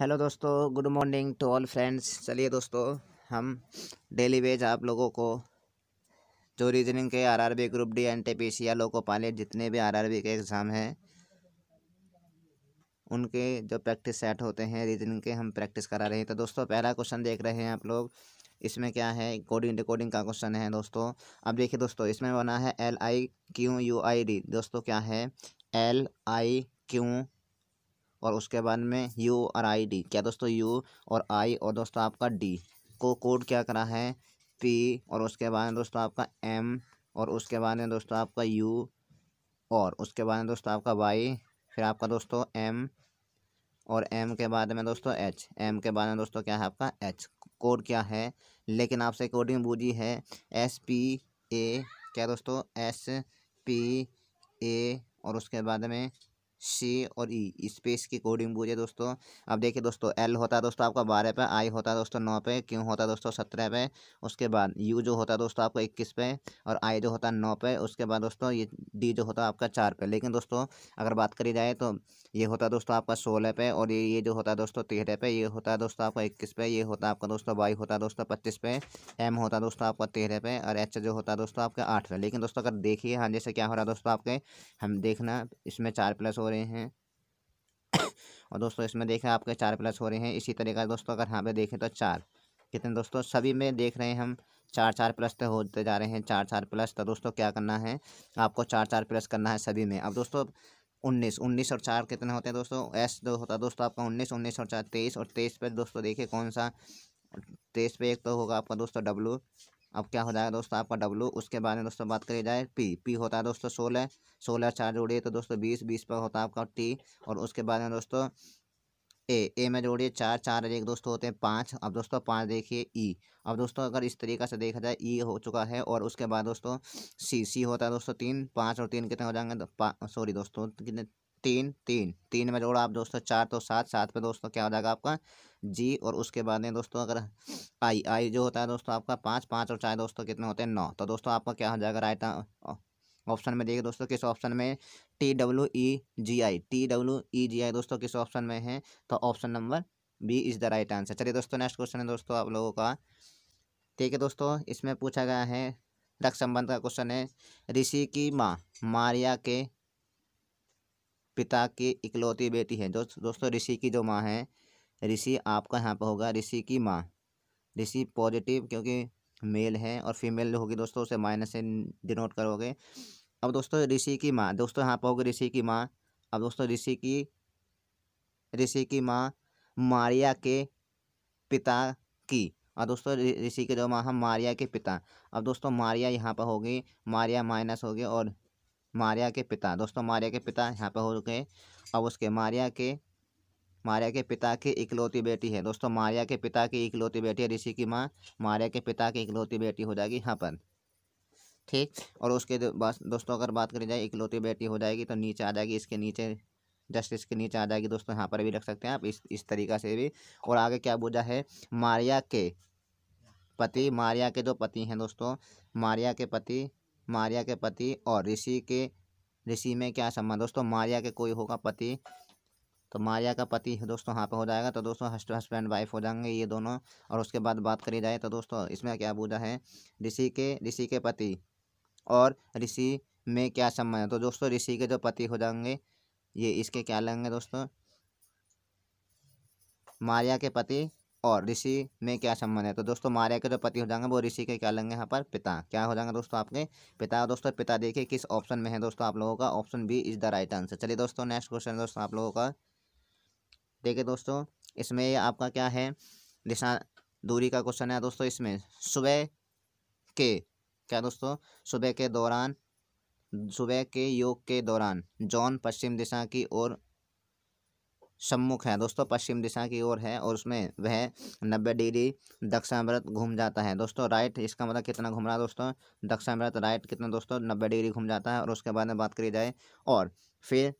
Hello दोस्तों good morning to all friends चलिए दोस्तों हम डेली वेज आप लोगों को जो रीजनिंग के RRB group D N T P C या लोको पायलट जितने भी आरआरबी के एग्ज़ाम हैं उनके जो प्रैक्टिस सेट होते हैं रीजनिंग के हम प्रैक्टिस करा रहे हैं तो दोस्तों पहला क्वेश्चन देख रहे हैं आप लोग इसमें क्या है कोडिंग डिकोडिंग का क्वेश्चन है दोस्तों अब देखिए दोस्तों इसमें बना है L I Q U I D दोस्तों क्या है एल आई क्यू और उसके बाद में यू और आई डी क्या दोस्तों यू और आई और दोस्तों आपका डी को कोड क्या करा है पी और उसके बाद में दोस्तों आपका एम और उसके बाद में दोस्तों आपका यू और उसके बाद में दोस्तों आपका वाई फिर आपका दोस्तों एम और एम के बाद में दोस्तों एच एम के बाद में दोस्तों क्या है आपका एच कोड क्या है लेकिन आपसे कोडिंग बूझी है एस पी ए क्या दोस्तों एस पी ए और उसके बाद में सी और ई स्पेस की कोडिंग पूछे दोस्तों अब देखिए दोस्तों एल होता है दोस्तों आपका बारह पे आई होता है दोस्तों नौ पे क्यों होता है दोस्तों सत्रह पे उसके बाद यू जो होता है दोस्तों आपका इक्कीस पे और आई जो होता है नौ पे उसके बाद दोस्तों ये डी जो होता है आपका चार पे लेकिन दोस्तों अगर बात करी जाए तो ये होता है दोस्तों आपका सोलह पे और ये ये जो होता है दोस्तों तेरह पे ये होता है दोस्तों आपका इक्कीस पे ये होता है आपका दोस्तों वाई होता है दोस्तों पच्चीस पे एम होता है दोस्तों आपका तेरह पे और एच जो होता है दोस्तों आपका आठ पे लेकिन दोस्तों अगर देखिए हाँ जैसे क्या हो रहा है दोस्तों आपके हम देखना इसमें चार प्लस हो रहे हैं और दोस्तों इसमें देखें आपके चार प्लस हो रहे हैं इसी तरीके दोस्तों अगर यहाँ पे देखें तो चार कितने दोस्तों सभी में देख रहे हैं हम चार चार प्लस तो होते जा रहे हैं चार चार प्लस तो दोस्तों क्या करना है आपको चार चार प्लस करना है सभी में अब दोस्तों उन्नीस उन्नीस और चार कितने होते हैं दोस्तों एस दो होता है दोस्तों आपका उन्नीस उन्नीस और चार तेईस और तेईस पर दोस्तों देखिए कौन सा तेईस पे एक तो होगा आपका दोस्तों डब्लू अब क्या हो जाएगा दोस्तों आपका डब्लू उसके बारे में दोस्तों बात करी जाए पी पी होता है दोस्तों सोलह सोलह चार जोड़िए तो दोस्तों बीस बीस पर होता है आपका टी और उसके बारे में दोस्तों ए ए में जोड़िए चार चार एक दोस्तों होते हैं पाँच अब दोस्तों पाँच देखिए ई e, अब दोस्तों अगर इस तरीका से देखा जाए ई e हो चुका है और उसके बाद दोस्तों सी सी होता है दोस्तों तीन पाँच और तीन कितने हो जाएंगे सॉरी दोस्तों कितने तीन तीन तीन में जोड़ा आप दोस्तों चार तो सात सात में दोस्तों क्या हो जाएगा आपका जी और उसके बाद में दोस्तों अगर आई आई जो होता है दोस्तों आपका पाँच पाँच और चार दोस्तों कितने होते हैं नौ तो दोस्तों आपका क्या हो जाएगा राइट ऑप्शन में देखिए दोस्तों किस ऑप्शन में T W E G I T W E G I दोस्तों किस ऑप्शन में है तो option number B is the right answer चलिए दोस्तों नेक्स्ट क्वेश्चन है दोस्तों आप लोगों का ठीक है दोस्तों इसमें पूछा गया है रक्त संबंध का क्वेश्चन है ऋषि की माँ मारिया के पिता की इकलौती बेटी है दो, दोस्तों ऋषि की जो माँ है ऋषि आपका यहाँ पर होगा ऋषि की माँ ऋषि पॉजिटिव क्योंकि मेल है और फीमेल होगी दोस्तों उसे माइनस से डिनोट करोगे अब दोस्तों ऋषि की माँ दोस्तों यहाँ पर होगी ऋषि की माँ अब दोस्तों ऋषि की ऋषि की माँ मारिया के पिता की और दोस्तों ऋषि के जो माँ हम मारिया के पिता अब दोस्तों मारिया यहाँ पर होगी मारिया माइनस होगी और मारिया के पिता दोस्तों मारिया के पिता यहाँ पर हो हैं अब उसके मारिया के मारिया के पिता की इकलौती बेटी है दोस्तों मारिया के पिता की इकलौती बेटी है ऋषि की माँ मारिया के पिता की इकलौती बेटी हो जाएगी यहाँ पर ठीक और उसके दोस्तों अगर बात करी जाए इकलौती बेटी हो जाएगी तो नीचे आ जाएगी इसके नीचे जस्ट इसके नीचे आ जाएगी दोस्तों यहाँ पर भी रख सकते हैं आप इस इस तरीका से भी और आगे क्या बोझा है मारिया के पति मारिया के जो पति हैं दोस्तों मारिया के पति मारिया के पति और ऋषि के ऋषि में क्या संबंध दोस्तों मारिया के कोई होगा पति तो मारिया का पति दोस्तों यहाँ पे हो जाएगा तो दोस्तों हस्ट हस्बैंड वाइफ हो जाएंगे ये दोनों और उसके बाद बात करी जाए तो दोस्तों इसमें क्या बोझा है ऋषि के ऋषि के पति और ऋषि में क्या संबंध है तो दोस्तों ऋषि के जो पति हो जाएंगे ये इसके क्या लगेंगे दोस्तों मारिया के पति और ऋषि में क्या संबंध है तो दोस्तों मार्या के जो तो पति हो जाएंगे वो ऋषि के क्या लेंगे यहाँ पर पिता क्या हो जाएंगे दोस्तों आपके पिता दोस्तों पिता देखिए किस ऑप्शन में है दोस्तों आप लोगों का option B is the right answer चलिए दोस्तों नेक्स्ट क्वेश्चन दोस्तों आप लोगों का देखिए दोस्तों इसमें आपका क्या है दिशा दूरी का क्वेश्चन है दोस्तों इसमें सुबह के क्या दोस्तों सुबह के दौरान सुबह के योग के दौरान जॉन पश्चिम दिशा की ओर सम्मुख है दोस्तों पश्चिम दिशा की ओर है और उसमें वह नब्बे डिग्री व्रत घूम जाता है दोस्तों राइट इसका मतलब कितना घूम रहा है दोस्तों दक्षिणावर्त राइट कितना दोस्तों नब्बे डिग्री घूम जाता है और उसके बाद में बात करी जाए और फिर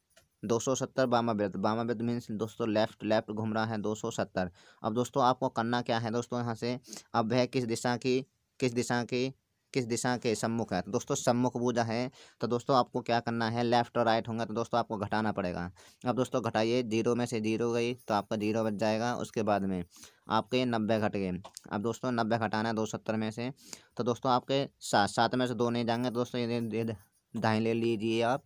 दो सौ सत्तर बामा व्रत बामा व्रत मीन्स दोस्तों लेफ्ट लेफ्ट घूम रहा है दो सौ सत्तर अब दोस्तों आपको करना क्या है दोस्तों यहाँ से अब वह किस दिशा की किस दिशा की किस दिशा के सम्मुख है तो दोस्तों सम्मुख बूझा है तो दोस्तों आपको क्या करना है लेफ्ट और राइट होंगे तो दोस्तों आपको घटाना पड़ेगा अब दोस्तों घटाइए जीरो में से जीरो गई तो आपका जीरो बच जाएगा उसके बाद में आपके नब्बे घट गए अब दोस्तों नब्बे घटाना है दो सत्तर में से तो दोस्तों आपके सात सात में से दो नहीं जाएंगे तो दोस्तों ये ढाई ले लीजिए आप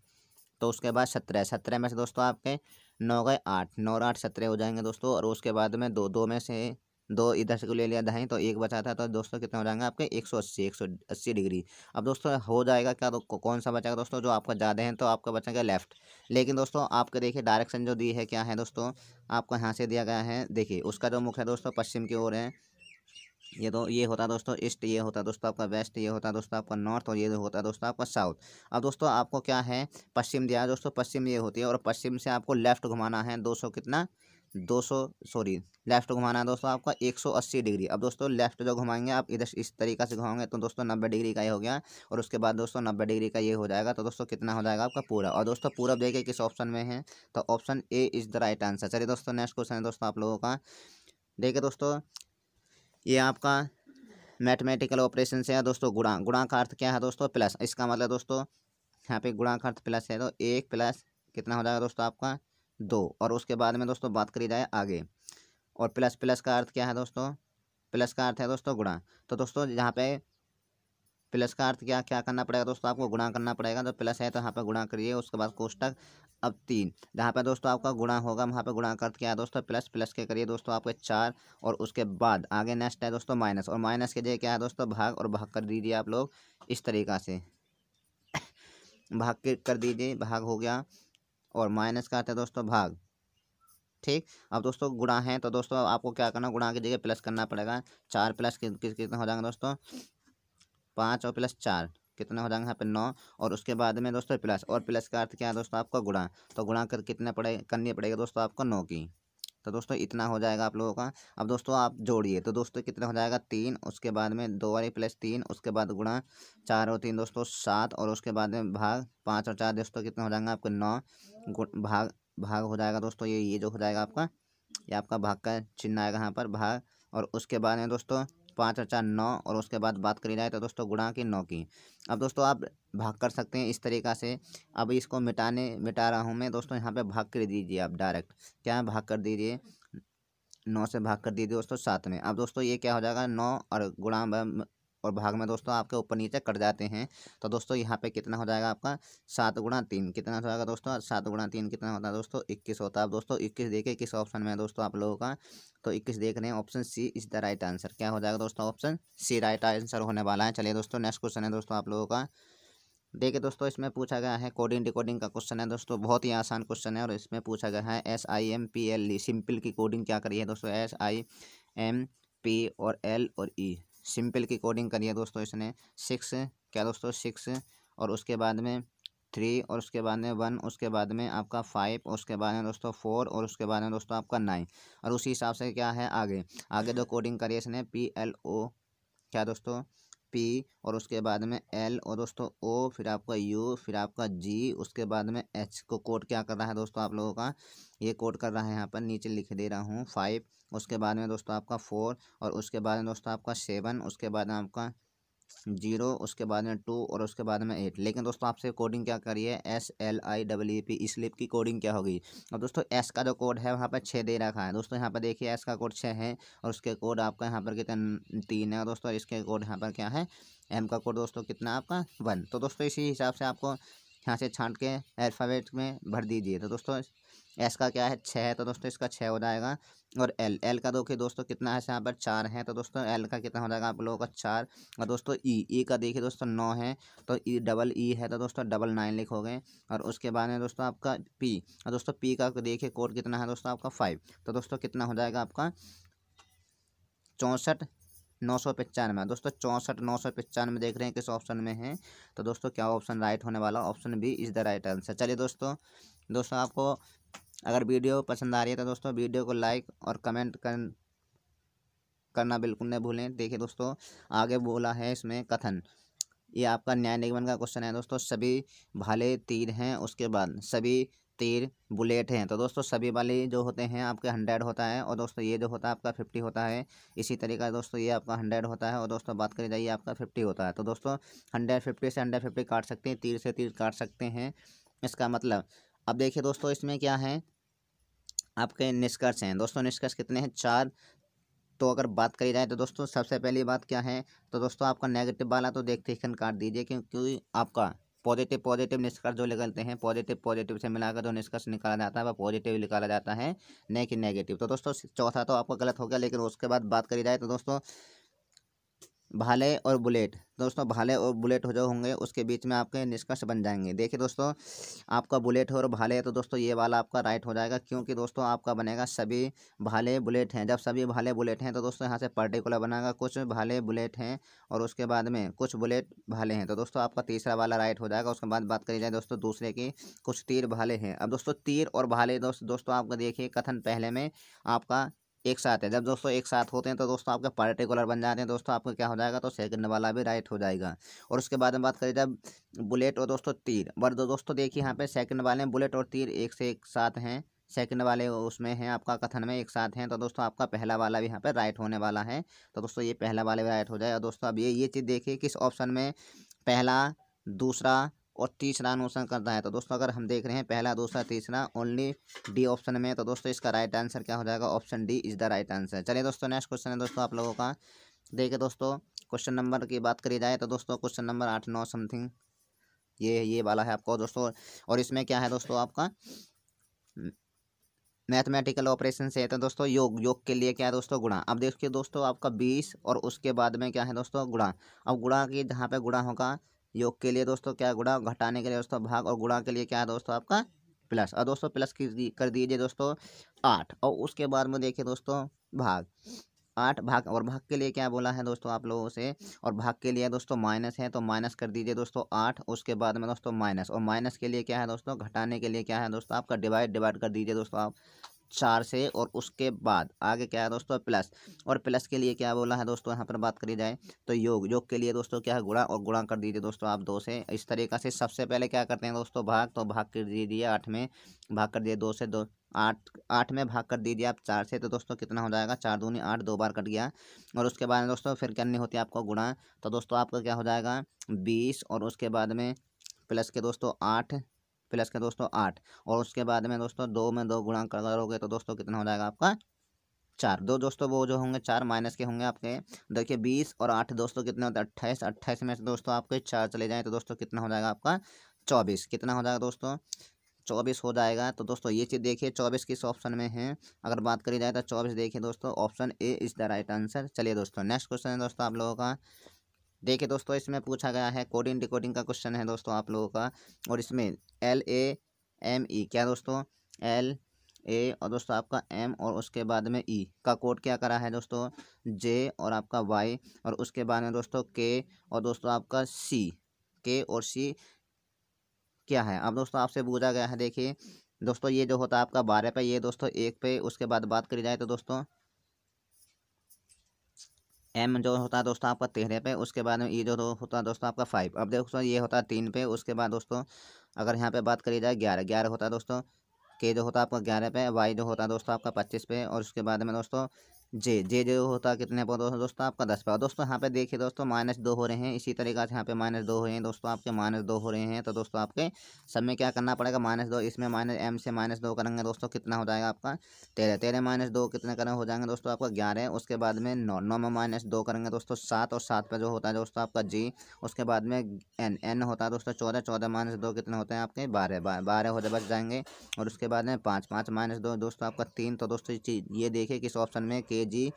तो उसके बाद सत्रह सत्रह में से दोस्तों आपके नौ गए आठ नौ आठ सत्रह हो जाएंगे दोस्तों और उसके बाद में दो दो में से दो इधर से को ले लिया दहाई तो एक बचा था तो दोस्तों कितना हो जाएगा आपके एक सौ अस्सी एक सौ अस्सी डिग्री अब दोस्तों हो जाएगा क्या तो कौन सा बचेगा दोस्तों जो आपका ज़्यादा है तो आपका बचेगा लेफ्ट लेकिन दोस्तों आपके देखिए डायरेक्शन जो दी है क्या है दोस्तों आपको यहाँ से दिया गया है देखिए उसका जो मुख है दोस्तों पश्चिम की ओर है ये तो ये होता दोस्तों ईस्ट ये होता दोस्तों आपका वेस्ट ये होता दोस्तों आपका नॉर्थ और ये होता दोस्तों आपका साउथ अब दोस्तों आपको क्या है पश्चिम दिया दोस्तों पश्चिम ये होती है और पश्चिम से आपको लेफ्ट घुमाना है दो सौ कितना दो सौ सॉरी लेफ्ट घुमाना है दोस्तों आपका एक सौ अस्सी डिग्री अब दोस्तों लेफ्ट जो घुमाएंगे आप इधर इस तरीका से घुमाएंगे तो दोस्तों नब्बे डिग्री का ये हो गया और उसके बाद दोस्तों नब्बे डिग्री का ये हो जाएगा तो दोस्तों कितना हो जाएगा आपका पूरा और दोस्तों पूरा देखिए किस ऑप्शन में है तो option A is the right answer चलिए दोस्तों नेक्स्ट क्वेश्चन है दोस्तों आप लोगों का देखिए दोस्तों ये आपका मैथमेटिकल ऑपरेशन से है दोस्तों गुणा गुणा का अर्थ क्या है दोस्तों प्लस इसका मतलब दोस्तों यहाँ पे गुणा का अर्थ प्लस है तो एक प्लस कितना हो जाएगा दोस्तों आपका दो और उसके बाद में दोस्तों बात करी जाए आगे और प्लस प्लस का अर्थ क्या है दोस्तों प्लस का अर्थ है दोस्तों गुणा तो दोस्तों यहाँ पे प्लस का अर्थ क्या क्या करना पड़ेगा दोस्तों आपको गुणा करना पड़ेगा तो प्लस है तो यहाँ पर गुणा करिए उसके बाद कोष्टक अब तीन जहाँ पे दोस्तों आपका गुणा होगा वहाँ पे गुणा का अर्थ क्या है दोस्तों प्लस प्लस के करिए दोस्तों आपके चार और उसके बाद आगे नेक्स्ट है दोस्तों माइनस और माइनस के लिए क्या है दोस्तों भाग और भाग कर दीजिए आप लोग इस तरीका से भाग के कर दीजिए भाग हो गया और माइनस का आता है दोस्तों भाग ठीक अब दोस्तों गुणा है तो दोस्तों आपको क्या करना गुणा की जगह प्लस करना पड़ेगा चार प्लस कितना हो जाएगा दोस्तों पाँच और प्लस चार कितना हो जाएगा यहाँ पे नौ और उसके बाद में दोस्तों प्लस और प्लस का अर्थ क्या है दोस्तों आपका गुणा तो गुणा कर कितना पड़े करनी पड़ेगा दोस्तों आपको नौ की तो दोस्तों इतना हो जाएगा आप लोगों का अब दोस्तों आप जोड़िए तो दोस्तों कितना हो जाएगा तीन उसके बाद में दो वाली प्लस तीन उसके बाद गुणा चार और तीन दोस्तों सात और उसके बाद में भाग पाँच और चार दोस्तों कितना हो जाएगा आपको नौ भाग भाग हो जाएगा दोस्तों ये ये जो हो जाएगा आपका ये आपका भाग का चिन्ह आएगा यहाँ पर भाग और उसके बाद में दोस्तों पाँच और चार नौ और उसके बाद बात करी जाए तो दोस्तों गुणा की नौ की अब दोस्तों आप भाग कर सकते हैं इस तरीका से अब इसको मिटाने मिटा रहा हूँ मैं दोस्तों यहाँ पे भाग कर दीजिए आप डायरेक्ट क्या भाग कर दीजिए नौ से भाग कर दीजिए दोस्तों सात में अब दोस्तों ये क्या हो जाएगा नौ और गुणा और भाग में दोस्तों आपके ऊपर नीचे कट जाते हैं तो दोस्तों यहाँ पे कितना हो जाएगा आपका सात गुणा तीन कितना हो जाएगा दोस्तों सात गुणा तीन कितना होता है दोस्तों इक्कीस होता है दोस्तों इक्कीस देखिए किस ऑप्शन में है दोस्तों आप लोगों का तो इक्कीस देख रहे हैं option C is the right answer क्या हो जाएगा दोस्तों ऑप्शन सी राइट आंसर होने वाला है चलिए दोस्तों नेक्स्ट क्वेश्चन है दोस्तों आप लोगों का देखिए दोस्तों इसमें पूछा गया है कोडिंग डिकोडिंग का क्वेश्चन है दोस्तों बहुत ही आसान क्वेश्चन है और इसमें पूछा गया है S I M P L E simple की कोडिंग क्या करी है दोस्तों एस आई एम पी और एल और ई e। सिंपल की कोडिंग करी है दोस्तों इसने सिक्स क्या दोस्तों सिक्स और उसके बाद में थ्री और उसके बाद में वन उसके बाद में आपका फाइव उसके बाद में दोस्तों फोर और उसके बाद में दोस्तों आपका नाइन और उसी हिसाब से क्या है आगे आगे जो कोडिंग करी है इसने पी एल ओ क्या दोस्तों पी और उसके बाद में एल और दोस्तों ओ फिर आपका यू फिर आपका जी उसके बाद में एच को कोड क्या कर रहा है दोस्तों आप लोगों का ये कोड कर रहा है यहाँ पर नीचे लिख दे रहा हूँ फाइव उसके बाद में दोस्तों आपका फोर और उसके बाद में दोस्तों आपका सेवन उसके बाद में आपका जीरो उसके बाद में टू और उसके बाद में एट लेकिन दोस्तों आपसे कोडिंग क्या करिए S L I double E P slip की कोडिंग क्या होगी और दोस्तों एस का जो कोड है वहाँ पर छः दे रखा है दोस्तों यहाँ पर देखिए एस का कोड छः है और उसके कोड आपका यहाँ पर कितना तीन है और दोस्तों इसके कोड यहाँ पर क्या है एम का कोड दोस्तों कितना आपका वन तो दोस्तों इसी हिसाब से आपको यहाँ से छाँट के अल्फ़ाबेट में भर दीजिए तो दोस्तों एस का क्या है छः है तो दोस्तों इसका छः हो जाएगा और एल एल का देखिए दोस्तों कितना है यहाँ पर चार है तो दोस्तों एल का कितना हो जाएगा आप लोगों का चार और दोस्तों ई ई का देखिए दोस्तों नौ है तो ई डबल ई है तो दोस्तों डबल नाइन लिखोगे और उसके बाद में दोस्तों आपका पी और दोस्तों पी का देखिए कोड कितना है दोस्तों आपका फाइव तो दोस्तों कितना हो जाएगा आपका चौंसठ नौ सौ पचानवे दोस्तों चौंसठ नौ सौ पचानवे देख रहे हैं किस ऑप्शन में है तो दोस्तों क्या ऑप्शन राइट होने वाला option B is the right answer चलिए दोस्तों दोस्तों आपको अगर वीडियो पसंद आ रही है तो दोस्तों वीडियो को लाइक और कमेंट कर करना बिल्कुल नहीं भूलें देखिए दोस्तों आगे बोला है इसमें कथन ये आपका न्याय निगमन का क्वेश्चन है दोस्तों सभी भाले तीर हैं उसके बाद सभी तीर बुलेट हैं तो दोस्तों सभी वाले जो होते हैं आपके हंड्रेड होता है और दोस्तों ये जो होता है आपका फिफ्टी होता है इसी तरीका दोस्तों ये आपका हंड्रेड होता है और दोस्तों बात करी जाइए आपका फिफ्टी होता है तो दोस्तों हंड्रेड फिफ्टी से हंड्रेड फिफ्टी काट सकते हैं तीर से तीर काट सकते हैं इसका मतलब अब देखिए दोस्तों इसमें क्या है आपके निष्कर्ष हैं दोस्तों निष्कर्ष कितने हैं चार तो अगर बात करी जाए तो दोस्तों सबसे पहली बात क्या है तो दोस्तों आपका नेगेटिव वाला तो देखते ही खन काट दीजिए क्योंकि आपका पॉजिटिव पॉजिटिव निष्कर्ष जो निकलते हैं पॉजिटिव पॉजिटिव से मिलाकर जो निष्कर्ष निकाला जाता है वह पॉजिटिव निकाला जाता है न कि नेगेटिव तो दोस्तों चौथा तो आपका गलत हो गया लेकिन उसके बाद बात करी जाए तो दोस्तों भाले और बुलेट दोस्तों भाले और बुलेट हो जो होंगे उसके बीच में आपके निष्कर्ष बन जाएंगे देखिए दोस्तों आपका बुलेट और भाले है तो दोस्तों ये वाला आपका राइट हो जाएगा क्योंकि दोस्तों आपका बनेगा सभी भाले बुलेट हैं जब सभी भाले बुलेट हैं तो दोस्तों यहाँ से पर्टिकुलर बनाएगा कुछ भाले बुलेट हैं और उसके बाद में कुछ बुलेट भाले हैं तो दोस्तों आपका तीसरा वाला राइट हो जाएगा उसके बाद बात करी जाए दोस्तों दूसरे की कुछ तीर भाले हैं अब दोस्तों तीर और भाले दोस्तों आपका देखिए कथन पहले में आपका एक साथ है जब दोस्तों एक साथ होते हैं तो दोस्तों आपके पर्टिकुलर बन जाते हैं दोस्तों आपको क्या हो जाएगा तो सेकंड वाला भी राइट हो जाएगा और उसके बाद में बात करें जब बुलेट और दोस्तों तीर बट दोस्तों देखिए यहाँ पे सेकंड वाले बुलेट और तीर एक से एक साथ हैं सेकंड वाले उसमें हैं आपका कथन में एक साथ हैं तो दोस्तों आपका पहला वाला भी यहाँ पर राइट होने वाला है तो दोस्तों ये पहला वाले भी राइट हो जाएगा दोस्तों अब ये ये चीज़ देखिए किस ऑप्शन में पहला दूसरा और तीसरा अनुसरण करता है तो दोस्तों अगर हम देख रहे हैं पहला दूसरा तीसरा ओनली डी ऑप्शन में तो दोस्तों इसका राइट आंसर क्या हो जाएगा option D is the right answer चलिए दोस्तों नेक्स्ट क्वेश्चन है दोस्तों आप लोगों का देखिए दोस्तों क्वेश्चन नंबर की बात करी जाए तो दोस्तों क्वेश्चन नंबर आठ नौ समथिंग ये ये वाला है आपको दोस्तों और इसमें क्या है दोस्तों आपका मैथमेटिकल ऑपरेशन से है तो दोस्तों योग योग के लिए क्या है दोस्तों गुणा अब देखिए दोस्तों आपका बीस और उसके बाद में क्या है दोस्तों गुणा अब गुणा की जहाँ पे गुणा होगा योग के लिए दोस्तों क्या गुणा घटाने के लिए दोस्तों भाग और गुणा के लिए क्या है दोस्तों आपका प्लस और दोस्तों प्लस की कर दीजिए दोस्तों आठ और उसके बाद में देखिए दोस्तों भाग आठ भाग और भाग के लिए क्या बोला है दोस्तों आप लोगों से और भाग के लिए दोस्तों माइनस है तो माइनस कर दीजिए दोस्तों आठ उसके बाद में दोस्तों माइनस और माइनस के लिए क्या है दोस्तों घटाने के लिए क्या है दोस्तों आपका डिवाइड डिवाइड कर दीजिए दोस्तों आप चार से और उसके बाद आगे क्या है दोस्तों प्लस और प्लस के लिए क्या बोला है दोस्तों यहाँ पर बात करी जाए तो योग योग के लिए दोस्तों क्या है गुणा और गुणा कर दीजिए दोस्तों आप दो से इस तरीका से सबसे पहले क्या करते हैं दोस्तों भाग तो भाग कर दीजिए आठ में भाग कर दिए दो से दो आठ आठ में भाग कर दीजिए आप चार से तो दोस्तों कितना हो जाएगा चार दूनी आठ दो बार कट गया और उसके बाद में दोस्तों फिर करनी होती है आपको गुणा तो दोस्तों आपका क्या हो जाएगा बीस और उसके बाद में प्लस के दोस्तों आठ प्लस के दोस्तों आठ और उसके बाद में दोस्तों दो में दो गुणा करोगे तो दोस्तों कितना हो जाएगा आपका चार दो दोस्तों वो जो होंगे चार माइनस के होंगे आपके देखिए बीस और आठ दोस्तों कितने होते हैं अट्ठाईस अट्ठाईस में से दोस्तों आपके चार चले जाएँ तो दोस्तों कितना हो जाएगा आपका चौबीस कितना हो जाएगा दोस्तों चौबीस हो जाएगा तो दोस्तों ये चीज़ देखिए चौबीस किस ऑप्शन में है अगर बात करी जाए तो चौबीस देखिए दोस्तों option A is the right answer चलिए दोस्तों नेक्स्ट क्वेश्चन है दोस्तों आप लोगों का देखिए दोस्तों इसमें पूछा गया है कोडिंग डिकोडिंग का क्वेश्चन है दोस्तों आप लोगों का और इसमें एल ए एम ई क्या दोस्तों एल ए और दोस्तों आपका एम और उसके बाद में ई e का कोड क्या करा है दोस्तों जे और आपका वाई और उसके बाद में दोस्तों के और दोस्तों आपका सी के और सी क्या है अब दोस्तों आपसे पूछा गया है देखिए दोस्तों ये जो होता है आपका बारह पे ये दोस्तों एक पे उसके बाद बात करी जाए तो दोस्तों एम जो होता है दोस्तों आपका तेरह पे उसके बाद में ई e जो होता है दोस्तों आपका फाइव अब देखो ये होता है तीन पे उसके बाद दोस्तों अगर यहाँ पे बात करी जाए ग्यारह ग्यारह होता है दोस्तों के जो होता है आपका ग्यारह पे वाई जो होता है दोस्तों आपका पच्चीस पे और उसके बाद में दोस्तों जे जे जो होता है कितने पर दोस्तों दोस्तों आपका दस पर दोस्तों यहाँ पे देखिए दोस्तों माइनस दो हो रहे हैं इसी तरीके से यहाँ पे माइनस दो हो रहे हैं दोस्तों आपके माइनस दो हो रहे हैं तो दोस्तों आपके सब में क्या करना पड़ेगा माइनस दो इसमें माइनस एम से माइनस दो करेंगे दोस्तों कितना हो जाएगा आपका तेरह तेरह माइनस दो कितने करें हो जाएंगे दोस्तों आपका ग्यारह उसके बाद में नौ नौ में माइनस दो करेंगे दोस्तों सात और सात पर जो होता है दोस्तों आपका जी उसके बाद में एन एन होता है दोस्तों चौदह चौदह माइनस दो कितने होते हैं आपके बारह बारह होते बच जाएंगे और उसके बाद में पाँच पाँच माइनस दो दोस्तों आपका तीन तो दोस्तों ये देखिए किस ऑप्शन में के जी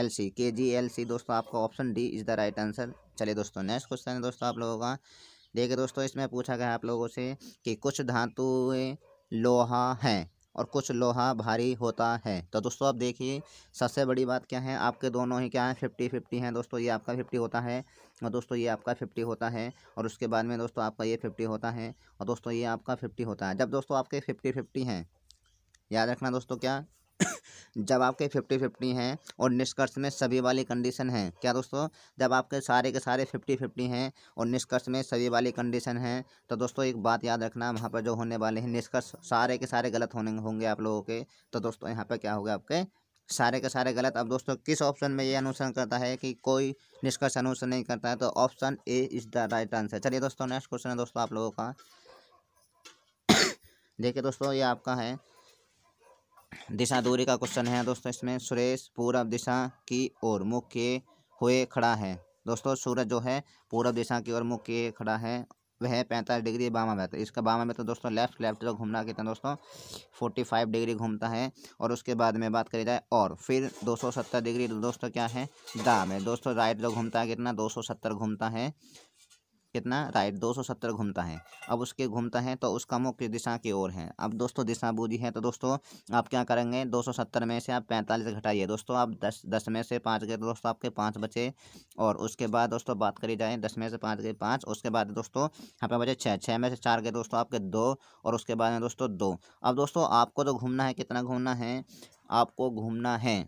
एल सी के जी एल सी दोस्तों आपका option D is the right answer चलिए दोस्तों नेक्स्ट क्वेश्चन है दोस्तों आप लोगों का देखिए दोस्तों इसमें पूछा गया आप लोगों से कि कुछ धातुएं लोहा हैं और कुछ लोहा भारी होता है तो दोस्तों आप देखिए सबसे बड़ी बात क्या है आपके दोनों ही क्या है फिफ्टी फिफ्टी हैं दोस्तों ये आपका फिफ्टी होता है और दोस्तों ये आपका फिफ्टी होता है और उसके बाद में दोस्तों आपका ये फिफ्टी होता है और दोस्तों ये आपका फिफ्टी होता है जब दोस्तों आपके फिफ्टी फिफ्टी हैं याद रखना दोस्तों क्या जब आपके फिफ्टी फिफ्टी हैं और निष्कर्ष में सभी वाली कंडीशन है क्या दोस्तों जब आपके सारे के सारे फिफ्टी फिफ्टी हैं और निष्कर्ष में सभी वाली कंडीशन है तो दोस्तों एक बात याद रखना वहाँ पर जो होने वाले हैं निष्कर्ष सारे के सारे गलत होने होंगे आप लोगों के तो दोस्तों यहाँ पर क्या होगा आपके सारे के सारे गलत अब दोस्तों किस ऑप्शन में ये अनुसरण करता है कि कोई निष्कर्ष अनुसरण नहीं करता है तो option A is the right answer चलिए दोस्तों नेक्स्ट क्वेश्चन है दोस्तों आप लोगों का देखिए दोस्तों ये आपका है दिशा दूरी का क्वेश्चन है दोस्तों इसमें सुरेश पूर्व दिशा की ओर मुख के हुए खड़ा है दोस्तों सूरज जो है पूर्व दिशा की ओर मुख के खड़ा है वह पैंतालीस डिग्री बामा बहता है इसका बामा बहता तो दोस्तों लेफ्ट लेफ्ट जो घूमना कितना दोस्तों फोर्टी फाइव डिग्री घूमता है और उसके बाद में बात करी जाए और फिर दो सौ सत्तर डिग्री तो दोस्तों क्या है दाम है दोस्तों राइट जो तो घूमता है कितना दो सौ सत्तर घूमता है कितना राइट 270 घूमता है अब उसके घूमता है तो उसका मुख दिशा की ओर है अब दोस्तों दिशा बूझी है तो दोस्तों आप क्या करेंगे 270 में से आप 45 घटाइए दोस्तों आप 10 10 में से पाँच गए तो दोस्तों आपके पाँच बचे और उसके बाद दोस्तों बात करी जाए दस में से पाँच गए पाँच उसके बाद दोस्तों यहाँ पे बचे छः छः में से चार गए दोस्तों आपके दो और उसके बाद में दोस्तों दो अब दोस्तों आपको तो घूमना है कितना घूमना है आपको घूमना है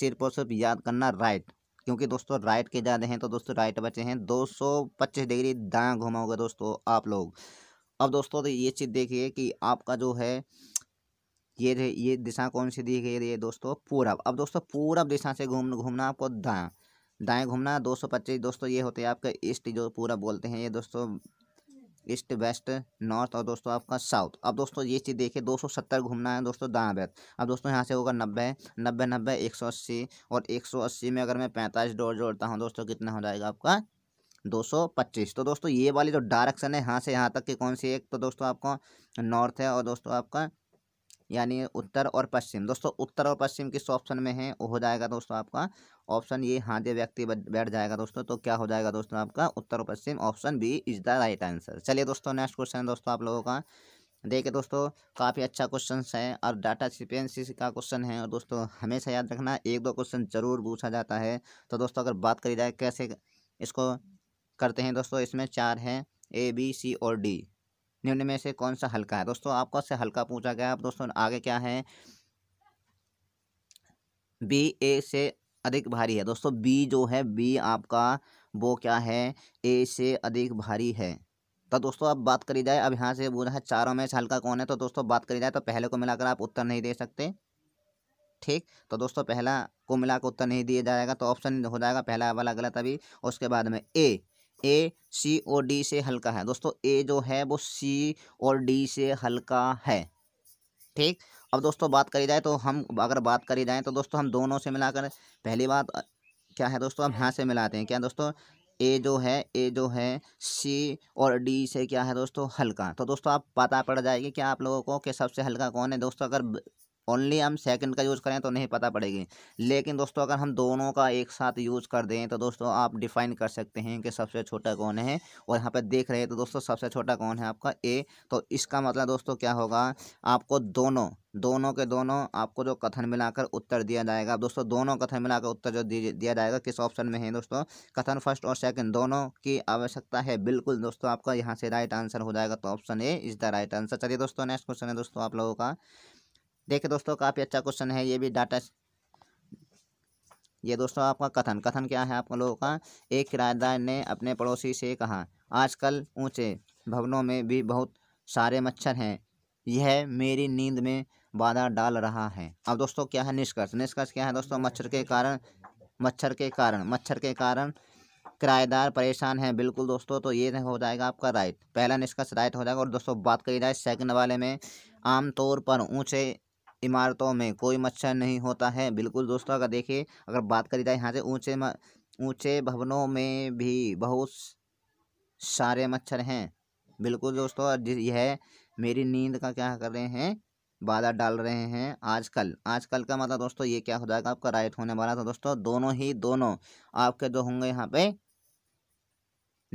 सिर्फ और सिर्फ याद करना राइट क्योंकि दोस्तों राइट के ज़्यादा हैं तो दोस्तों राइट बचे हैं 225 डिग्री दाएँ घुमाओगे दोस्तों आप लोग अब दोस्तों तो ये चीज़ देखिए कि आपका जो है ये ये दिशा कौन सी दी गई है दोस्तों पूरब अब दोस्तों पूरब दिशा से घूम घूमना आपको दाएँ दाएँ घूमना दो सौ पच्चीस दोस्तों ये होते हैं आपके ईस्ट जो पूरब बोलते हैं ये दोस्तों ईस्ट वेस्ट नॉर्थ और दोस्तों आपका साउथ अब दोस्तों ये चीज़ देखिए 270 घूमना है दोस्तों दाँ बैत अब दोस्तों यहाँ से होगा नब्बे नब्बे नब्बे एक सौ अस्सी और एक सौ अस्सी में अगर मैं पैंतालीस डोर जोड़ता हूँ दोस्तों कितना हो जाएगा आपका दो सौ पच्चीस तो दोस्तों ये वाली जो डायरेक्शन है यहाँ से यहाँ तक की कौन सी एक तो दोस्तों आपका नॉर्थ है और दोस्तों आपका यानी उत्तर और पश्चिम दोस्तों उत्तर और पश्चिम किस ऑप्शन में है वो हो जाएगा दोस्तों आपका ऑप्शन ये हादे व्यक्ति बैठ जाएगा दोस्तों तो क्या हो जाएगा दोस्तों आपका उत्तर और पश्चिम option B is the right answer चलिए दोस्तों नेक्स्ट क्वेश्चन है दोस्तों आप लोगों का देखिए दोस्तों काफ़ी अच्छा क्वेश्चन है और डाटा सिपेंसी का क्वेश्चन है और दोस्तों हमेशा याद रखना एक दो क्वेश्चन जरूर पूछा जाता है तो दोस्तों अगर बात करी जाए कैसे इसको करते हैं दोस्तों इसमें चार हैं ए बी सी और डी निम्न में से कौन सा हल्का है दोस्तों आपको से हल्का पूछा गया अब दोस्तों आगे क्या है बी ए से अधिक भारी है दोस्तों बी जो है बी आपका वो क्या है ए से अधिक भारी है तो दोस्तों अब बात करी जाए अब यहाँ से बोला है चारों में से हल्का कौन है तो दोस्तों बात करी जाए तो पहले को मिलाकर आप उत्तर नहीं दे सकते ठीक तो दोस्तों पहला को मिलाकर उत्तर नहीं दिया जाएगा तो ऑप्शन हो जाएगा पहला वाला गलत अभी उसके बाद में ए ए सी और डी से हल्का है दोस्तों ए जो है वो सी और डी से हल्का है ठीक अब दोस्तों बात करी जाए तो हम अगर बात करी जाए तो दोस्तों हम दोनों से मिलाकर पहली बात क्या है दोस्तों हम यहाँ से मिलाते हैं क्या दोस्तों ए जो है ए जो है सी और डी से क्या है दोस्तों हल्का तो दोस्तों आप पता पड़ जाएगी क्या आप लोगों को कि सबसे हल्का कौन है दोस्तों अगर ओनली हम सेकंड का यूज़ करें तो नहीं पता पड़ेगी लेकिन दोस्तों अगर हम दोनों का एक साथ यूज़ कर दें तो दोस्तों आप डिफाइन कर सकते हैं कि सबसे छोटा कौन है और यहाँ पर देख रहे हैं तो दोस्तों सबसे छोटा कौन है आपका ए तो इसका मतलब दोस्तों क्या होगा आपको दोनों दोनों के दोनों आपको जो कथन मिलाकर उत्तर दिया जाएगा दोस्तों दोनों कथन मिलाकर उत्तर जो दिया जाएगा किस ऑप्शन में है दोस्तों कथन फर्स्ट और सेकंड दोनों की आवश्यकता है बिल्कुल दोस्तों आपका यहाँ से राइट आंसर हो जाएगा तो option A is the right answer चलिए दोस्तों नेक्स्ट क्वेश्चन है दोस्तों आप लोगों का देखिए दोस्तों काफ़ी अच्छा क्वेश्चन है ये भी डाटा ये दोस्तों आपका कथन कथन क्या है आप लोगों का एक किराएदार ने अपने पड़ोसी से कहा आजकल ऊंचे भवनों में भी बहुत सारे मच्छर हैं यह मेरी नींद में बाधा डाल रहा है अब दोस्तों क्या है निष्कर्ष निष्कर्ष क्या है दोस्तों मच्छर के कारण मच्छर के कारण मच्छर के कारण किराएदार परेशान है बिल्कुल दोस्तों तो ये हो जाएगा आपका राइट पहला निष्कर्ष राइट हो जाएगा और दोस्तों बात करी जाए सेकंड वाले में आमतौर पर ऊंचे इमारतों में कोई मच्छर नहीं होता है बिल्कुल दोस्तों अगर देखिए अगर बात करी जाए यहाँ से ऊँचे ऊँचे भवनों में भी बहुत सारे मच्छर हैं बिल्कुल दोस्तों यह मेरी नींद का क्या कर रहे हैं बाधा डाल रहे हैं आजकल आजकल का मतलब दोस्तों ये क्या हो जाएगा आपका राइट होने वाला था दोस्तों दोनों ही दोनों आपके जो होंगे यहाँ पे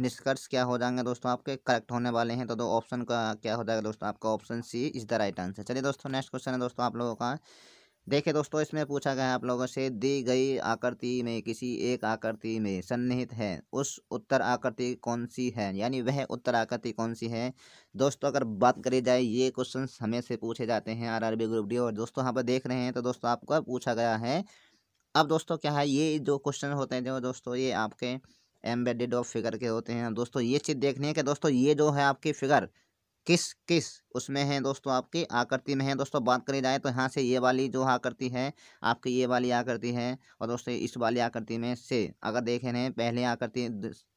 निष्कर्ष क्या हो जाएंगे दोस्तों आपके करेक्ट होने वाले हैं तो दो ऑप्शन का क्या हो जाएगा दोस्तों आपका option C is the right answer चलिए दोस्तों नेक्स्ट क्वेश्चन है दोस्तों आप लोगों का देखिए दोस्तों इसमें पूछा गया है आप लोगों से दी गई आकृति में किसी एक आकृति में सन्निहित है उस उत्तर आकृति कौन सी है यानी वह उत्तर आकृति कौन सी है दोस्तों अगर बात करी जाए ये क्वेश्चन हमें से पूछे जाते हैं बी ग्रुप डी और दोस्तों यहाँ पर देख रहे हैं तो दोस्तों आपका पूछा गया है अब दोस्तों क्या है ये जो क्वेश्चन होते हैं जो दोस्तों ये आपके एम्बेडेड ऑफ फिगर के होते हैं दोस्तों ये चीज़ देखनी है कि दोस्तों ये जो है आपकी फिगर किस किस उसमें है दोस्तों आपकी आकृति में है दोस्तों बात करी जाए तो यहाँ से ये वाली जो आकृति है आपकी ये वाली आकृति है और दोस्तों इस वाली आकृति में से अगर देख रहे हैं पहले आकृति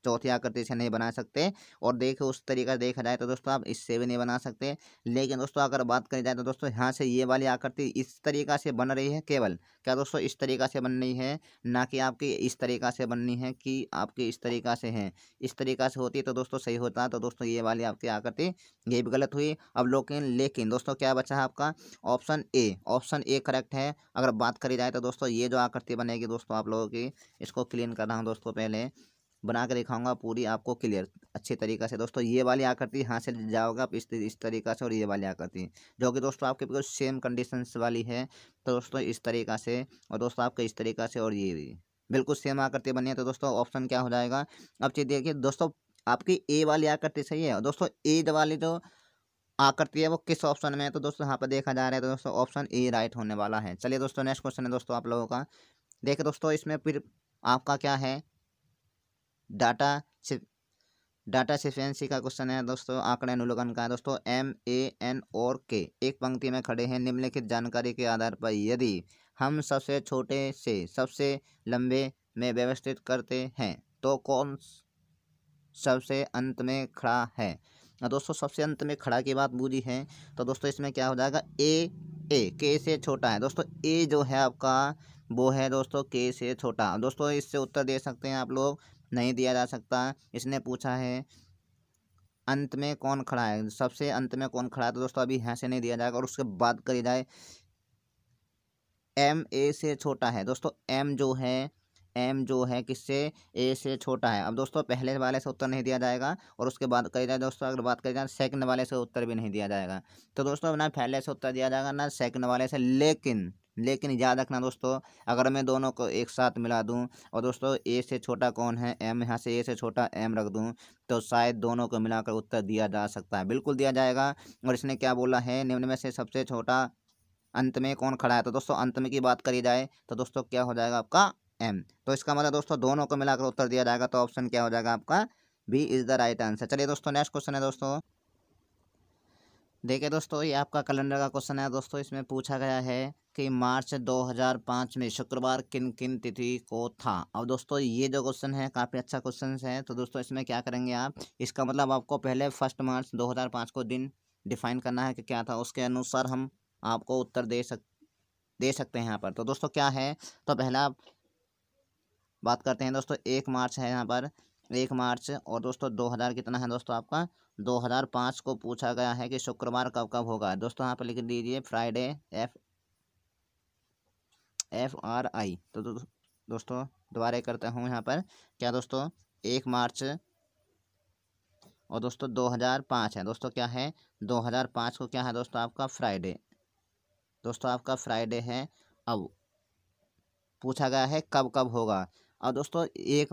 चौथी आकृति तो से नहीं बना सकते और देखो उस तरीका देखा जाए तो दोस्तों आप इससे भी नहीं बना सकते लेकिन दोस्तों अगर बात करी जाए तो दोस्तों यहाँ से ये वाली आकृति इस तरीका से बन रही है केवल क्या दोस्तों इस तरीका से बननी है ना कि आपकी इस तरीका से बननी है कि आपकी इस तरीका से है इस तरीका से होती तो दोस्तों सही होता तो दोस्तों ये वाली आपकी आकृति ये भी गलत हुई अब लेकिन लेकिन दोस्तों क्या बचा है आपका option A option A correct है अगर बात करी जाए तो दोस्तों ये जो आकृति बनेगी दोस्तों आप लोगों की इसको क्लीन कर रहा हूँ दोस्तों पहले बना के दिखाऊंगा पूरी आपको क्लियर अच्छे तरीका से दोस्तों ये वाली आकृति यहाँ से जाओगे आप इस इस तरीका से और ये वाली आकृति जो कि दोस्तों आपके बिल्कुल सेम कंडीशंस वाली है तो दोस्तों इस तरीका से और दोस्तों आपके इस तरीका से और ये भी बिल्कुल सेम आकृति बनी है तो दोस्तों ऑप्शन क्या हो जाएगा अब चीज़ देखिए दोस्तों आपकी ए वाली आकृति सही है दोस्तों ए वाली जो आकृति है वो किस ऑप्शन में है तो दोस्तों यहाँ पर देखा जा रहा है तो दोस्तों ऑप्शन ए राइट होने वाला है चलिए दोस्तों नेक्स्ट क्वेश्चन है दोस्तों आप लोगों का देखिए दोस्तों इसमें फिर आपका क्या है डाटा डाटा सिफेंसी का क्वेश्चन है दोस्तों आंकड़े अनुलोकन का है दोस्तों एम ए एन और के एक पंक्ति में खड़े हैं निम्नलिखित जानकारी के आधार पर यदि हम सबसे छोटे से सबसे लंबे में व्यवस्थित करते हैं तो कौन सबसे अंत में खड़ा है तो दोस्तों सबसे अंत में खड़ा की बात बूझी है तो दोस्तों इसमें क्या हो जाएगा ए ए के से छोटा है दोस्तों ए जो है आपका वो है दोस्तों के से छोटा दोस्तों इससे उत्तर दे सकते हैं आप लोग नहीं दिया जा सकता इसने पूछा है अंत में कौन खड़ा है सबसे अंत में कौन खड़ा है तो दोस्तों अभी यहाँ से नहीं दिया जाएगा और उसके बाद करी जाए एम ए से छोटा है दोस्तों एम जो है एम जो है किससे ए से छोटा है अब दोस्तों पहले वाले से उत्तर नहीं दिया जाएगा और उसके बाद करी जाए दोस्तों अगर बात करी जाए सेकंड वाले से उत्तर भी नहीं दिया जाएगा तो दोस्तों ना पहले से उत्तर दिया जाएगा ना सेकंड वाले से लेकिन लेकिन याद रखना दोस्तों अगर मैं दोनों को एक साथ मिला दूं और दोस्तों ए से छोटा कौन है एम यहाँ से ए से छोटा एम रख दूं तो शायद दोनों को मिलाकर उत्तर दिया जा सकता है बिल्कुल दिया जाएगा और इसने क्या बोला है निम्न में से सबसे छोटा अंत में कौन खड़ा है तो दोस्तों अंत में की बात करी जाए तो दोस्तों क्या हो जाएगा आपका एम तो इसका मतलब दोस्तों दोनों को मिलाकर उत्तर दिया जाएगा तो ऑप्शन क्या हो जाएगा आपका B is the right answer चलिए दोस्तों नेक्स्ट क्वेश्चन है दोस्तों देखिए दोस्तों ये आपका कैलेंडर का क्वेश्चन है दोस्तों इसमें पूछा गया है कि मार्च 2005 में शुक्रवार किन किन तिथि को था अब दोस्तों ये जो क्वेश्चन है काफ़ी अच्छा क्वेश्चन है तो दोस्तों इसमें क्या करेंगे आप इसका मतलब आपको पहले फर्स्ट मार्च 2005 को दिन डिफाइन करना है कि क्या था उसके अनुसार हम आपको उत्तर दे सक दे सकते हैं यहाँ पर तो दोस्तों क्या है तो पहला बात करते हैं दोस्तों एक मार्च है यहाँ पर एक मार्च और दोस्तों दो हज़ार कितना है दोस्तों आपका दो हज़ार पाँच को पूछा गया है कि शुक्रवार कब कब होगा दोस्तों यहाँ पर लिख दीजिए Friday F F R I तो दो, दोस्तों दोबारा करता हूँ यहाँ पर क्या दोस्तों एक मार्च और दोस्तों 2005 है दोस्तों क्या है 2005 को क्या है दोस्तों आपका फ्राइडे दोस्तों आपका फ्राइडे है अब पूछा गया है कब कब होगा और दोस्तों एक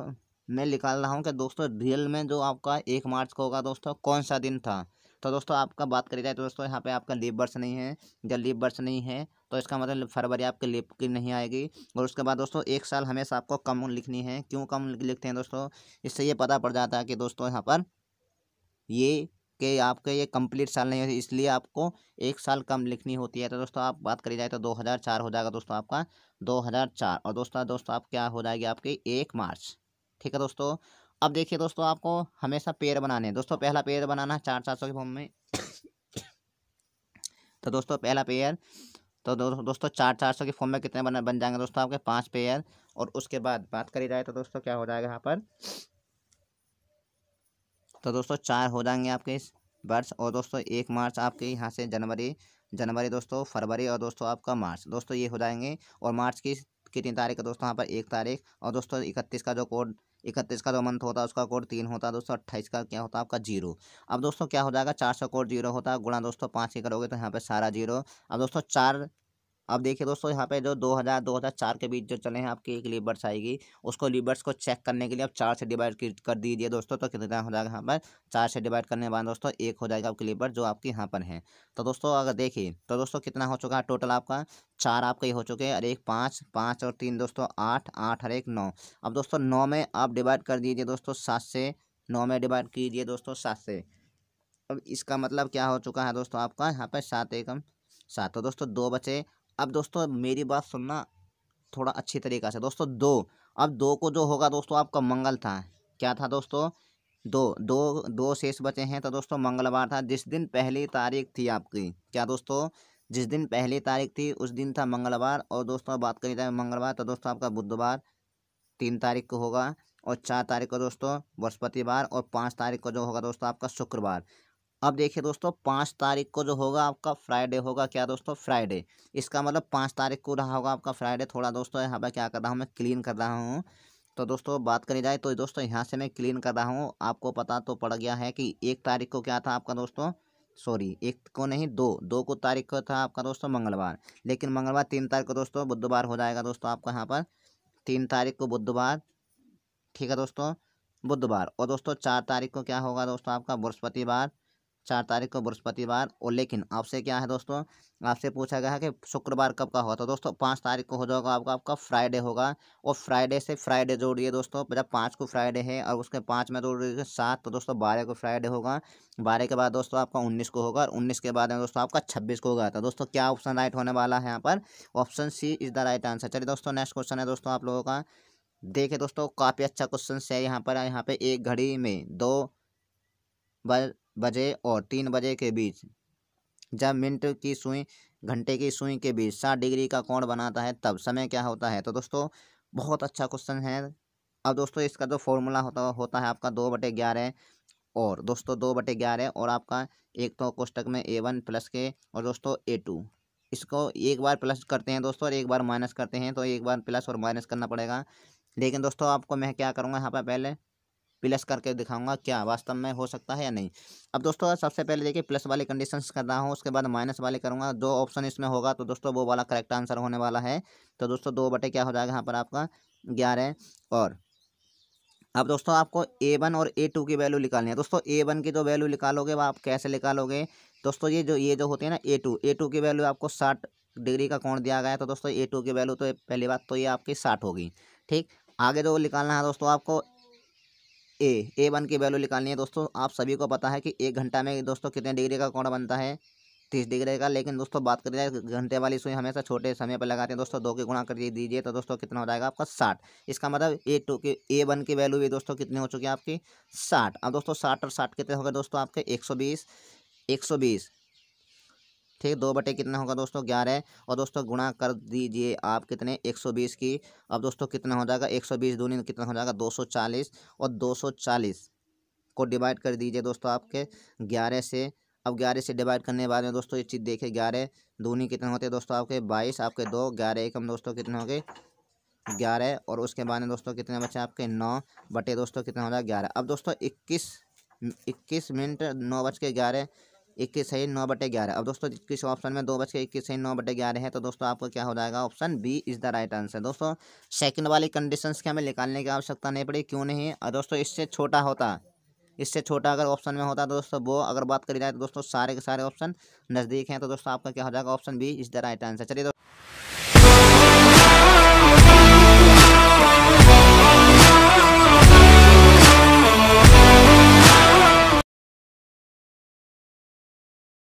मैं निकाल रहा हूँ कि दोस्तों रियल में जो आपका एक मार्च को होगा दोस्तों कौन सा दिन था तो दोस्तों आपका बात करी जाए तो दोस्तों यहाँ पे आपका लीप बर्स नहीं है या लीप बर्स नहीं है तो इसका मतलब फरवरी आपके लीप की नहीं आएगी और उसके बाद दोस्तों एक साल हमेशा आपको कम लिखनी है क्यों कम लिखते हैं दोस्तों इससे ये पता पड़ जाता है कि दोस्तों यहाँ पर ये कि आपके ये कंप्लीट साल नहीं होती इसलिए आपको एक साल कम लिखनी होती है तो दोस्तों आप बात करी जाए तो दो हो जाएगा दोस्तों आपका दो और दोस्तों दोस्तों आप क्या हो जाएगी आपकी एक मार्च ठीक है दोस्तों अब देखिए दोस्तों आपको हमेशा पेयर बनाने हैं दोस्तों पहला पेयर बनाना है चार चार सौ के फॉर्म में तो दोस्तों पहला पेयर तो दो, दोस्तों चार चार सौ के फॉर्म में कितने बन बन जाएंगे दोस्तों आपके पाँच पेयर और उसके बाद बात करी जाए तो दोस्तों क्या हो जाएगा यहाँ पर तो दोस्तों चार हो जाएंगे आपके इस वर्ष और दोस्तों एक मार्च आपके यहाँ से जनवरी जनवरी दोस्तों फरवरी और दोस्तों आपका मार्च दोस्तों ये हो जाएंगे और मार्च की कितनी तारीख है दोस्तों यहाँ पर एक तारीख और दोस्तों इकतीस का जो कोड इकतीस का जो मंथ होता है उसका कोड तीन होता है दोस्तों अट्ठाईस का क्या होता है आपका जीरो अब दोस्तों क्या हो जाएगा चार सौ कोड जीरो होता है गुणा दोस्तों पाँच ही करोगे तो यहाँ पे सारा जीरो अब दोस्तों चार अब देखिए दोस्तों यहाँ पे जो 2000 2004 के बीच जो चले हैं आपकी एक लीबर्स आएगी उसको लीबर्स को चेक करने के लिए आप चार से डिवाइड कर दीजिए दोस्तों तो कितना हो जाएगा यहाँ पर चार से डिवाइड करने के बाद दोस्तों एक हो जाएगा आपकी लीवर जो आपके यहाँ पर है तो दोस्तों अगर देखिए तो दोस्तों कितना हो चुका है टोटल आपका चार आपके ही हो चुके हैं और एक पाँच पाँच और तीन दोस्तों आठ आठ और एक नौ अब दोस्तों नौ में आप डिवाइड कर दीजिए दोस्तों सात से नौ में डिवाइड कीजिए दोस्तों सात से अब इसका मतलब क्या हो चुका है दोस्तों आपका यहाँ पर सात एकम सात तो दोस्तों दो बचे अब दोस्तों मेरी बात सुनना थोड़ा अच्छी तरीक़ा से दोस्तों दो अब दो को जो होगा दोस्तों आपका मंगल था क्या था दोस्तों दो दो दो शेष बचे हैं तो दोस्तों मंगलवार था जिस दिन पहली तारीख थी आपकी क्या दोस्तों जिस दिन पहली तारीख थी उस दिन था मंगलवार और दोस्तों बात करी जाए तो मंगलवार तो दोस्तों आपका बुधवार तीन तारीख को होगा और चार तारीख को दोस्तों बृहस्पतिवार और पाँच तारीख को जो होगा दोस्तों आपका शुक्रवार अब देखिए दोस्तों पाँच तारीख को जो होगा आपका फ्राइडे होगा क्या दोस्तों फ्राइडे इसका मतलब पाँच तारीख को रहा होगा आपका फ्राइडे थोड़ा दोस्तों यहाँ पर क्या कर रहा हूँ मैं क्लीन कर रहा हूँ तो दोस्तों बात करी जाए तो दोस्तों यहाँ से मैं क्लीन कर रहा हूँ आपको पता तो पड़ गया है कि एक तारीख को क्या था आपका दोस्तों सॉरी एक को नहीं दो दो को तारीख को था आपका दोस्तों मंगलवार लेकिन मंगलवार तीन तारीख को दोस्तों बुधवार हो जाएगा दोस्तों आपका यहाँ पर तीन तारीख को बुधवार ठीक है दोस्तों बुधवार और दोस्तों चार तारीख को क्या होगा दोस्तों आपका बृहस्पतिवार चार तारीख को बृहस्पतिवार और लेकिन आपसे क्या है दोस्तों आपसे पूछा गया है कि शुक्रवार कब का होता तो दोस्तों पाँच तारीख को हो जाएगा आपका आपका फ्राइडे होगा और फ्राइडे से फ्राइडे जोड़िए दोस्तों जब पाँच को फ्राइडे है और उसके पाँच में जोड़िए सात तो दोस्तों बारह को फ्राइडे होगा बारह के बाद दोस्तों आपका उन्नीस को होगा और उन्नीस के बाद दोस्तों आपका छब्बीस को होगा तो दोस्तों क्या ऑप्शन राइट होने वाला है यहाँ पर option C is the right answer चलिए दोस्तों नेक्स्ट क्वेश्चन है दोस्तों आप लोगों का देखे दोस्तों काफ़ी अच्छा क्वेश्चन है यहाँ पर यहाँ पे एक घड़ी में दो बल बजे और तीन बजे के बीच जब मिनट की सुई घंटे की सुई के बीच सात डिग्री का कोण बनाता है तब समय क्या होता है तो दोस्तों बहुत अच्छा क्वेश्चन है अब दोस्तों इसका जो फॉर्मूला होता होता है आपका दो बटे ग्यारह और दोस्तों दो बटे ग्यारह और आपका एक तो कोष्टक में ए वन प्लस के और दोस्तों ए टू इसको एक बार प्लस करते हैं दोस्तों और एक बार माइनस करते हैं तो एक बार प्लस और माइनस करना पड़ेगा लेकिन दोस्तों आपको मैं क्या करूँगा यहाँ पर पहले प्लस करके दिखाऊंगा क्या वास्तव में हो सकता है या नहीं अब दोस्तों सबसे पहले देखिए प्लस वाले कंडीशंस कर रहा हूँ उसके बाद माइनस वाले करूँगा दो ऑप्शन इसमें होगा तो दोस्तों वो वाला करेक्ट आंसर होने वाला है तो दोस्तों दो बटे क्या हो जाएगा यहाँ पर आपका ग्यारह और अब दोस्तों आपको ए वन और ए टू की वैल्यू निकालनी है दोस्तों ए वन की जो वैल्यू निकालोगे वो आप कैसे निकालोगे दोस्तों ये जो ये जो होते हैं ना ए टू ए टू की वैल्यू आपको साठ डिग्री का कोण दिया गया है तो दोस्तों ए टू की वैल्यू तो पहली बात तो ये आपकी साठ होगी ठीक आगे जो निकालना है दोस्तों आपको ए ए वन की वैल्यू निकालनी है दोस्तों आप सभी को पता है कि एक घंटा में दोस्तों कितने डिग्री का कोण बनता है तीस डिग्री का लेकिन दोस्तों बात करें घंटे वाली सुई हमेशा छोटे समय पर लगाते हैं दोस्तों दो के गुणा कर दीजिए तो दोस्तों कितना हो जाएगा आपका साठ इसका मतलब ए टू की ए वन की वैल्यू भी दोस्तों कितनी हो चुकी है आपकी साठ अब दोस्तों साठ और साठ कितने हो गए दोस्तों आपके एक सौ बीस एक सौ बीस ठीक दो बटे कितना होगा दोस्तों ग्यारह और दोस्तों गुणा कर दीजिए आप कितने एक सौ बीस की अब दोस्तों कितना हो जाएगा एक सौ बीस दूनी कितना हो जाएगा दो सौ चालीस और दो सौ चालीस को डिवाइड कर दीजिए दोस्तों आपके ग्यारह से अब ग्यारह से डिवाइड करने के बाद में दोस्तों ये चीज़ देखिए ग्यारह दूनी कितने होते हैं दोस्तों आपके बाईस आपके दो ग्यारह एकम दोस्तों कितने हो गए ग्यारह और उसके बाद में दोस्तों कितने बचे आपके नौ बटे दोस्तों कितना हो जाएगा ग्यारह अब दोस्तों इक्कीस इक्कीस मिनट नौ बज के ग्यारह इक्कीस सही नौ बटे ग्यारह अब दोस्तों किस ऑप्शन में दो बज के इक्कीस सही नौ बटे ग्यारह है तो दोस्तों आपको क्या हो जाएगा option B is the right answer दोस्तों सेकंड वाली कंडीशन के हमें निकालने की आवश्यकता नहीं पड़ी क्यों नहीं और दोस्तों इससे छोटा होता इससे छोटा अगर ऑप्शन में होता तो दोस्तों वो अगर बात करी जाए तो दोस्तों सारे के सारे ऑप्शन नज़दीक हैं तो दोस्तों आपका क्या हो जाएगा option B is the right answer चलिए दोस्तों